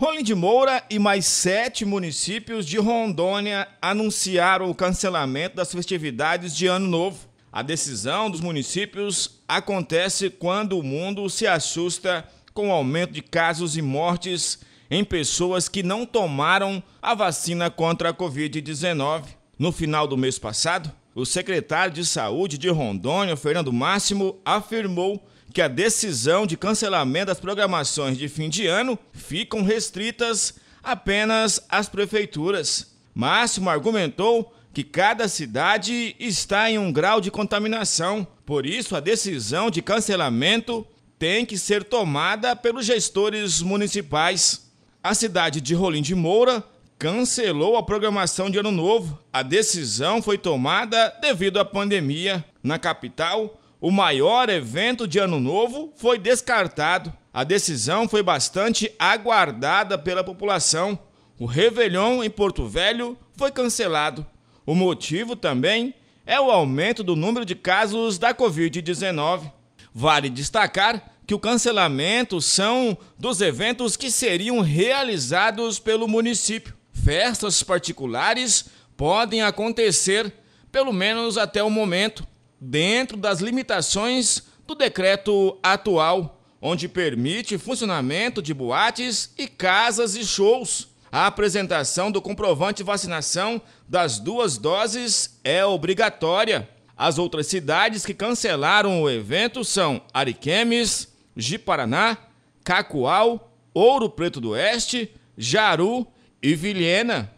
Rolim de Moura e mais sete municípios de Rondônia anunciaram o cancelamento das festividades de Ano Novo. A decisão dos municípios acontece quando o mundo se assusta com o aumento de casos e mortes em pessoas que não tomaram a vacina contra a Covid-19. No final do mês passado, o secretário de Saúde de Rondônia, Fernando Máximo, afirmou que a decisão de cancelamento das programações de fim de ano ficam restritas apenas às prefeituras. Máximo argumentou que cada cidade está em um grau de contaminação, por isso a decisão de cancelamento tem que ser tomada pelos gestores municipais. A cidade de Rolim de Moura cancelou a programação de Ano Novo. A decisão foi tomada devido à pandemia. Na capital, o maior evento de Ano Novo foi descartado. A decisão foi bastante aguardada pela população. O Réveillon em Porto Velho foi cancelado. O motivo também é o aumento do número de casos da Covid-19. Vale destacar que o cancelamento são dos eventos que seriam realizados pelo município. Festas particulares podem acontecer, pelo menos até o momento dentro das limitações do decreto atual, onde permite funcionamento de boates e casas e shows. A apresentação do comprovante de vacinação das duas doses é obrigatória. As outras cidades que cancelaram o evento são Ariquemes, Jiparaná, Cacoal, Ouro Preto do Oeste, Jaru e Vilhena.